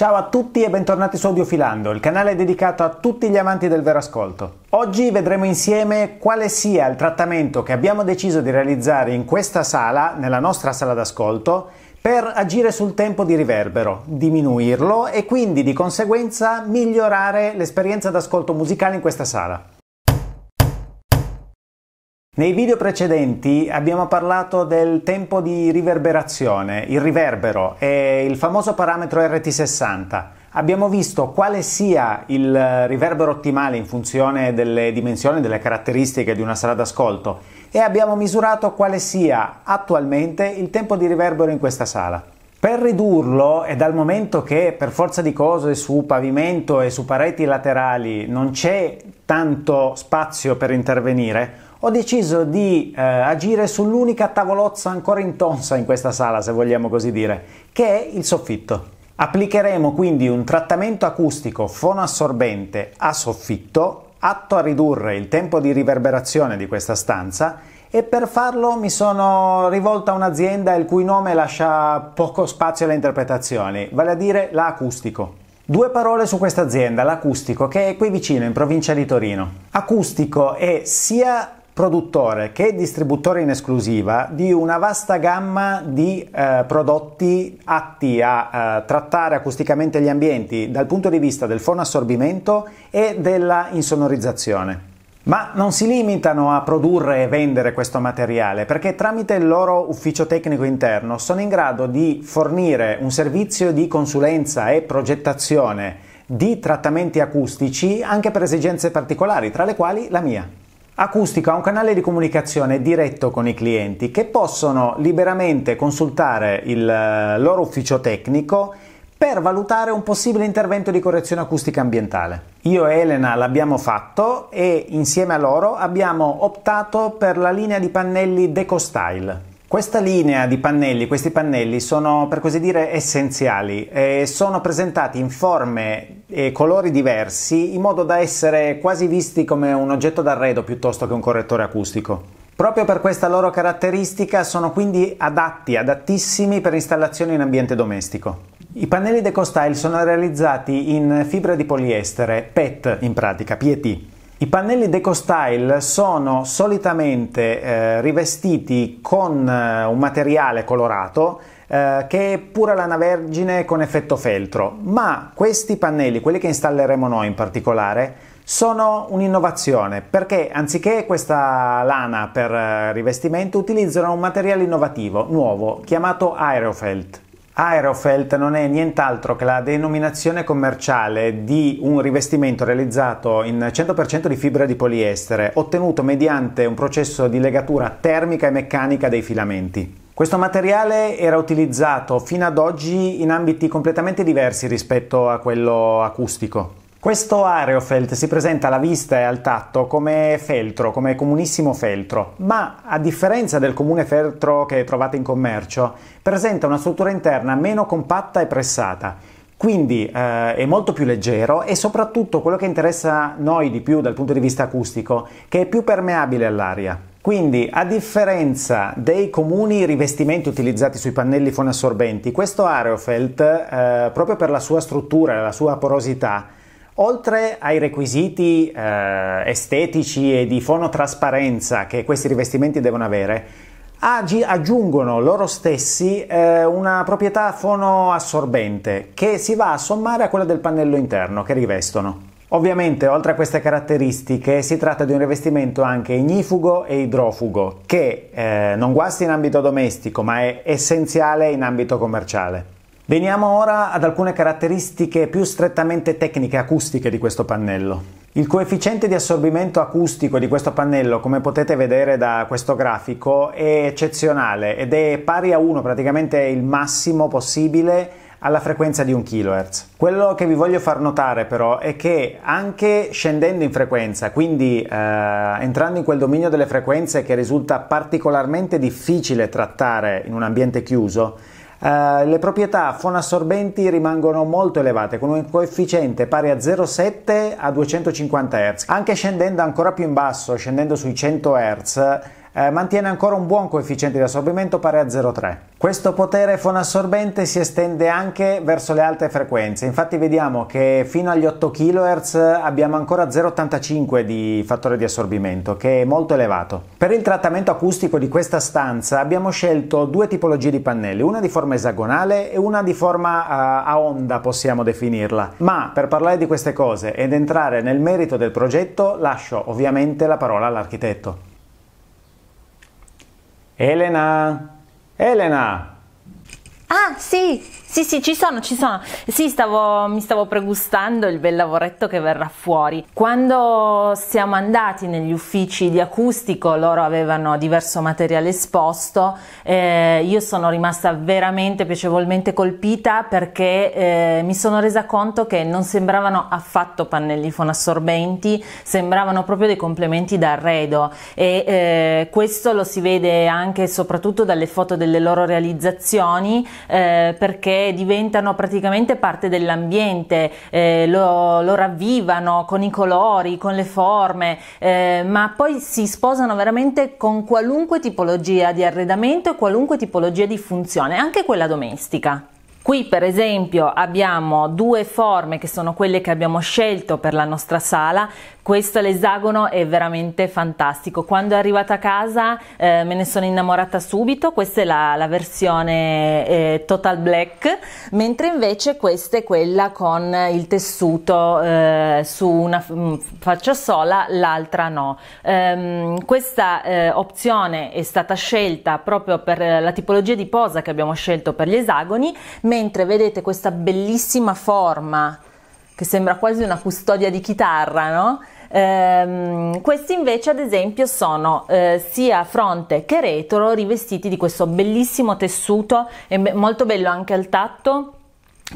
Ciao a tutti e bentornati su Audio Filando, il canale dedicato a tutti gli amanti del vero ascolto. Oggi vedremo insieme quale sia il trattamento che abbiamo deciso di realizzare in questa sala, nella nostra sala d'ascolto, per agire sul tempo di riverbero, diminuirlo e quindi di conseguenza migliorare l'esperienza d'ascolto musicale in questa sala. Nei video precedenti abbiamo parlato del tempo di riverberazione, il riverbero e il famoso parametro RT60. Abbiamo visto quale sia il riverbero ottimale in funzione delle dimensioni, delle caratteristiche di una sala d'ascolto e abbiamo misurato quale sia attualmente il tempo di riverbero in questa sala. Per ridurlo e dal momento che per forza di cose su pavimento e su pareti laterali non c'è tanto spazio per intervenire, ho deciso di eh, agire sull'unica tavolozza ancora intonsa in questa sala, se vogliamo così dire, che è il soffitto. Applicheremo quindi un trattamento acustico fonoassorbente a soffitto atto a ridurre il tempo di riverberazione di questa stanza e per farlo mi sono rivolto a un'azienda il cui nome lascia poco spazio alle interpretazioni, vale a dire l'Acustico. Due parole su questa azienda, l'Acustico, che è qui vicino, in provincia di Torino. Acustico è sia produttore che distributore in esclusiva di una vasta gamma di eh, prodotti atti a eh, trattare acusticamente gli ambienti dal punto di vista del fonoassorbimento e della insonorizzazione. Ma non si limitano a produrre e vendere questo materiale perché tramite il loro ufficio tecnico interno sono in grado di fornire un servizio di consulenza e progettazione di trattamenti acustici anche per esigenze particolari, tra le quali la mia. Acustico ha un canale di comunicazione diretto con i clienti che possono liberamente consultare il eh, loro ufficio tecnico per valutare un possibile intervento di correzione acustica ambientale. Io e Elena l'abbiamo fatto e insieme a loro abbiamo optato per la linea di pannelli DecoStyle. Questa linea di pannelli, questi pannelli sono per così dire essenziali, e sono presentati in forme e colori diversi in modo da essere quasi visti come un oggetto d'arredo piuttosto che un correttore acustico. Proprio per questa loro caratteristica sono quindi adatti, adattissimi per installazioni in ambiente domestico. I pannelli DecoStyle sono realizzati in fibra di poliestere, PET in pratica, PET, i pannelli DecoStyle sono solitamente eh, rivestiti con eh, un materiale colorato eh, che è pura lana vergine con effetto feltro, ma questi pannelli, quelli che installeremo noi in particolare, sono un'innovazione perché anziché questa lana per eh, rivestimento utilizzano un materiale innovativo, nuovo, chiamato Aerofelt. Aerofelt non è nient'altro che la denominazione commerciale di un rivestimento realizzato in 100% di fibra di poliestere, ottenuto mediante un processo di legatura termica e meccanica dei filamenti. Questo materiale era utilizzato fino ad oggi in ambiti completamente diversi rispetto a quello acustico. Questo Aerofelt si presenta alla vista e al tatto come feltro, come comunissimo feltro, ma a differenza del comune feltro che trovate in commercio, presenta una struttura interna meno compatta e pressata. Quindi eh, è molto più leggero e soprattutto quello che interessa noi di più dal punto di vista acustico, che è più permeabile all'aria. Quindi, a differenza dei comuni rivestimenti utilizzati sui pannelli fonassorbenti, questo Aerofelt, eh, proprio per la sua struttura e la sua porosità, Oltre ai requisiti eh, estetici e di fonotrasparenza che questi rivestimenti devono avere, agi aggiungono loro stessi eh, una proprietà fonoassorbente che si va a sommare a quella del pannello interno che rivestono. Ovviamente, oltre a queste caratteristiche, si tratta di un rivestimento anche ignifugo e idrofugo, che eh, non guasta in ambito domestico, ma è essenziale in ambito commerciale. Veniamo ora ad alcune caratteristiche più strettamente tecniche acustiche di questo pannello. Il coefficiente di assorbimento acustico di questo pannello, come potete vedere da questo grafico, è eccezionale ed è pari a 1, praticamente il massimo possibile alla frequenza di 1 kHz. Quello che vi voglio far notare però è che anche scendendo in frequenza, quindi eh, entrando in quel dominio delle frequenze che risulta particolarmente difficile trattare in un ambiente chiuso, eh, le proprietà fonassorbenti rimangono molto elevate con un coefficiente pari a 0,7 a 250 Hz, anche scendendo ancora più in basso, scendendo sui 100 Hz eh, mantiene ancora un buon coefficiente di assorbimento pari a 0,3. Questo potere fonoassorbente si estende anche verso le alte frequenze, infatti vediamo che fino agli 8 kHz abbiamo ancora 0,85 di fattore di assorbimento, che è molto elevato. Per il trattamento acustico di questa stanza abbiamo scelto due tipologie di pannelli, una di forma esagonale e una di forma eh, a onda, possiamo definirla. Ma per parlare di queste cose ed entrare nel merito del progetto lascio ovviamente la parola all'architetto. Elena, Elena. Ah, sí, Sì, sì, ci sono, ci sono. Sì, stavo, mi stavo pregustando il bel lavoretto che verrà fuori. Quando siamo andati negli uffici di acustico, loro avevano diverso materiale esposto. Eh, io sono rimasta veramente piacevolmente colpita perché eh, mi sono resa conto che non sembravano affatto pannelli fonassorbenti, sembravano proprio dei complementi d'arredo. E eh, questo lo si vede anche e soprattutto dalle foto delle loro realizzazioni eh, perché diventano praticamente parte dell'ambiente, eh, lo, lo, ravvivano con i colori, con le forme, eh, ma poi si sposano veramente con qualunque tipologia di arredamento e qualunque tipologia di funzione, anche quella domestica. Qui per esempio abbiamo due forme che sono quelle che abbiamo scelto per la nostra sala, questo l'esagono è veramente fantastico. Quando è arrivata a casa eh, me ne sono innamorata subito, questa è la, la versione eh, total black, mentre invece questa è quella con il tessuto eh, su una mm, faccia sola, l'altra no. Ehm, questa eh, opzione è stata scelta proprio per eh, la tipologia di posa che abbiamo scelto per gli esagoni, mentre vedete questa bellissima forma che sembra quasi una custodia di chitarra, no? Ehm, questi invece ad esempio sono eh, sia fronte che retro rivestiti di questo bellissimo tessuto, è molto bello anche al tatto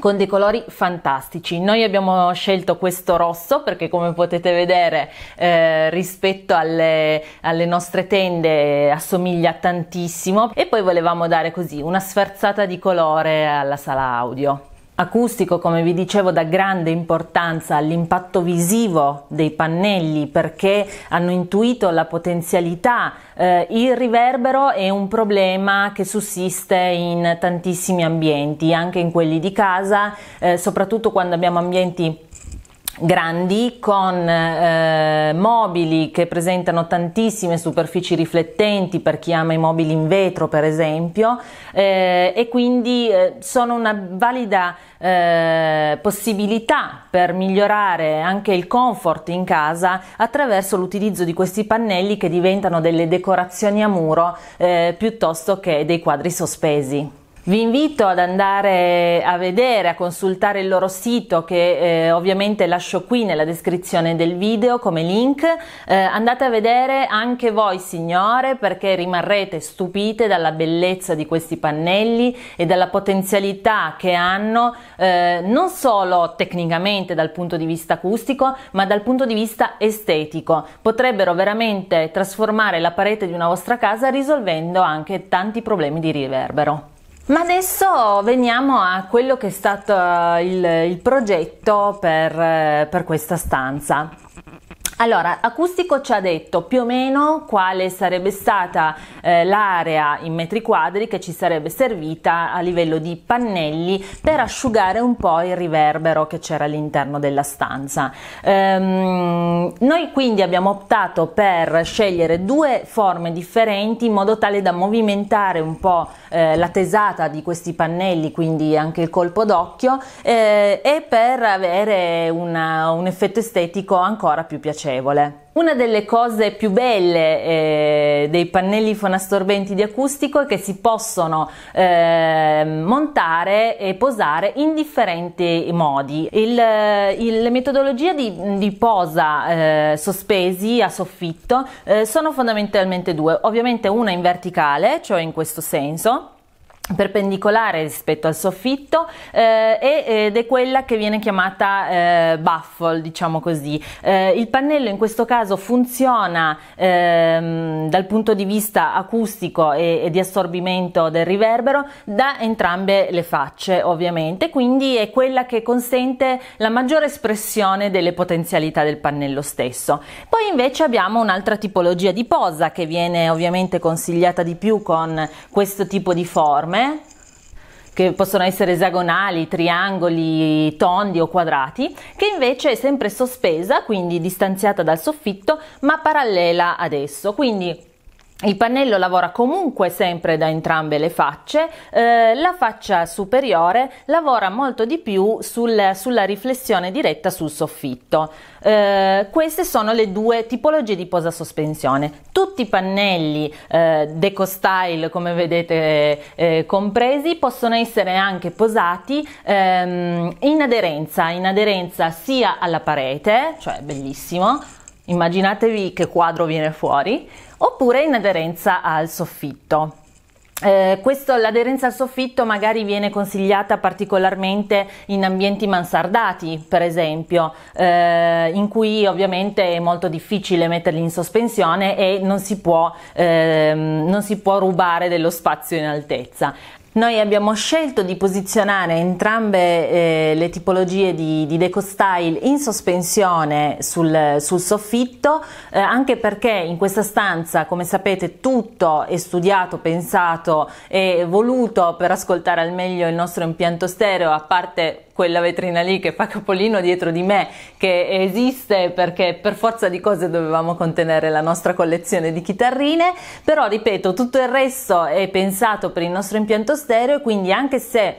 con dei colori fantastici. Noi abbiamo scelto questo rosso perché come potete vedere eh, rispetto alle, alle, nostre tende assomiglia tantissimo e poi volevamo dare così una sferzata di colore alla sala audio acustico, come vi dicevo, dà grande importanza all'impatto visivo dei pannelli perché hanno intuito la potenzialità. Eh, il riverbero è un problema che sussiste in tantissimi ambienti, anche in quelli di casa, eh, soprattutto quando abbiamo ambienti grandi con eh, mobili che presentano tantissime superfici riflettenti per chi ama i mobili in vetro per esempio eh, e quindi eh, sono una valida eh, possibilità per migliorare anche il comfort in casa attraverso l'utilizzo di questi pannelli che diventano delle decorazioni a muro eh, piuttosto che dei quadri sospesi. Vi invito ad andare a vedere, a consultare il loro sito che eh, ovviamente lascio qui nella descrizione del video come link. Eh, andate a vedere anche voi signore perché rimarrete stupite dalla bellezza di questi pannelli e dalla potenzialità che hanno eh, non solo tecnicamente dal punto di vista acustico ma dal punto di vista estetico. Potrebbero veramente trasformare la parete di una vostra casa risolvendo anche tanti problemi di riverbero. Ma adesso veniamo a quello che è stato eh, il, il progetto per, eh, per questa stanza. Allora, Acustico ci ha detto più o meno quale sarebbe stata eh, l'area in metri quadri che ci sarebbe servita a livello di pannelli per asciugare un po' il riverbero che c'era all'interno della stanza. Ehm, noi quindi abbiamo optato per scegliere due forme differenti in modo tale da movimentare un po' eh, la tesata di questi pannelli, quindi anche il colpo d'occhio, eh, e per avere una, un effetto estetico ancora più piacevole piacevole. Una delle cose più belle eh, dei pannelli fonastorbenti di acustico è che si possono eh, montare e posare in differenti modi. Il, il, le metodologie di, di posa eh, sospesi a soffitto eh, sono fondamentalmente due, ovviamente una in verticale, cioè in questo senso, perpendicolare rispetto al soffitto eh, eh, ed è quella che viene chiamata eh, baffle diciamo così eh, il pannello in questo caso funziona ehm, dal punto di vista acustico e, e, di assorbimento del riverbero da entrambe le facce ovviamente quindi è quella che consente la maggiore espressione delle potenzialità del pannello stesso poi invece abbiamo un'altra tipologia di posa che viene ovviamente consigliata di più con questo tipo di forma forme che possono essere esagonali, triangoli, tondi o quadrati, che invece è sempre sospesa, quindi distanziata dal soffitto, ma parallela ad esso. Quindi il pannello lavora comunque sempre da entrambe le facce, eh, la faccia superiore lavora molto di più sul, sulla riflessione diretta sul soffitto. Eh, queste sono le due tipologie di posa sospensione. Tutti i pannelli eh, Deco Style, come vedete eh, compresi, possono essere anche posati ehm, in, aderenza, in aderenza sia alla parete, cioè bellissimo, immaginatevi che quadro viene fuori, oppure in aderenza al soffitto. Eh, questo, l'aderenza al soffitto magari viene consigliata particolarmente in ambienti mansardati, per esempio, eh, in cui ovviamente è molto difficile metterli in sospensione e non si può, eh, non si può rubare dello spazio in altezza. Noi abbiamo scelto di posizionare entrambe eh, le tipologie di, di deco style in sospensione sul, sul soffitto, eh, anche perché in questa stanza, come sapete, tutto è studiato, pensato e voluto per ascoltare al meglio il nostro impianto stereo, a parte quella vetrina lì che fa capolino dietro di me, che esiste perché per forza di cose dovevamo contenere la nostra collezione di chitarrine, però ripeto, tutto il resto è pensato per il nostro impianto stereo, quindi anche se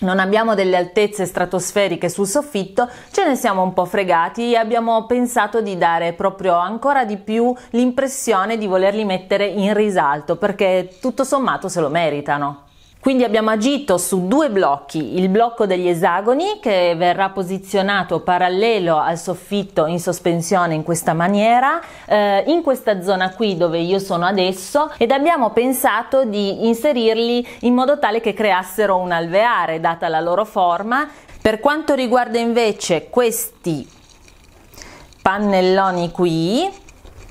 non abbiamo delle altezze stratosferiche sul soffitto, ce ne siamo un po' fregati e abbiamo pensato di dare proprio ancora di più l'impressione di volerli mettere in risalto perché tutto sommato se lo meritano. Quindi abbiamo agito su due blocchi, il blocco degli esagoni che verrà posizionato parallelo al soffitto in sospensione in questa maniera, eh, in questa zona qui dove io sono adesso ed abbiamo pensato di inserirli in modo tale che creassero un alveare data la loro forma. Per quanto riguarda invece questi pannelloni qui,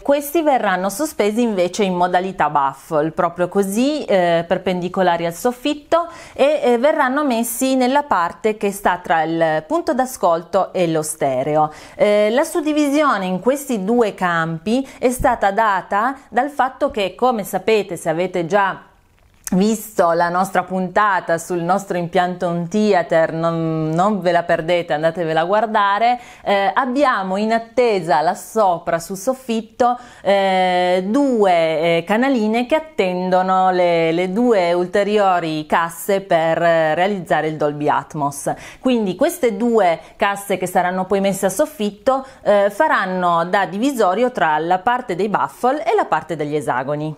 questi verranno sospesi invece in modalità baffle, proprio così eh, perpendicolari al soffitto e eh, verranno messi nella parte che sta tra il punto d'ascolto e lo stereo. Eh, la suddivisione in questi due campi è stata data dal fatto che, come sapete se avete già visto la nostra puntata sul nostro impianto on theater, non, non ve la perdete, andatevela a guardare, eh, abbiamo in attesa là sopra sul soffitto eh, due eh, canaline che attendono le, le, due ulteriori casse per eh, realizzare il Dolby Atmos. Quindi queste due casse che saranno poi messe a soffitto eh, faranno da divisorio tra la parte dei baffle e la parte degli esagoni.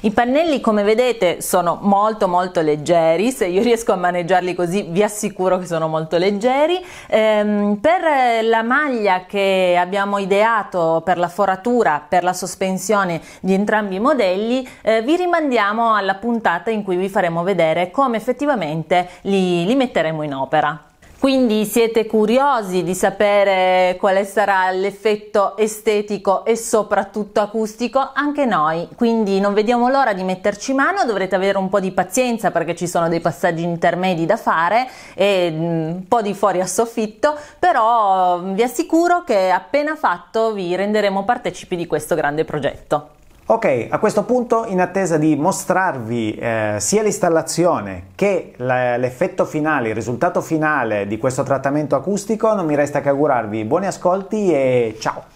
I pannelli come vedete sono molto molto leggeri, se io riesco a maneggiarli così vi assicuro che sono molto leggeri. Ehm, per la maglia che abbiamo ideato per la foratura, per la sospensione di entrambi i modelli, eh, vi rimandiamo alla puntata in cui vi faremo vedere come effettivamente li, li metteremo in opera. Quindi siete curiosi di sapere quale sarà l'effetto estetico e soprattutto acustico anche noi, quindi non vediamo l'ora di metterci mano, dovrete avere un po' di pazienza perché ci sono dei passaggi intermedi da fare e mm, un po' di fuori a soffitto, però mm, vi assicuro che appena fatto vi renderemo partecipi di questo grande progetto. Ok, a questo punto in attesa di mostrarvi eh, sia l'installazione che l'effetto finale, il risultato finale di questo trattamento acustico, non mi resta che augurarvi buoni ascolti e ciao!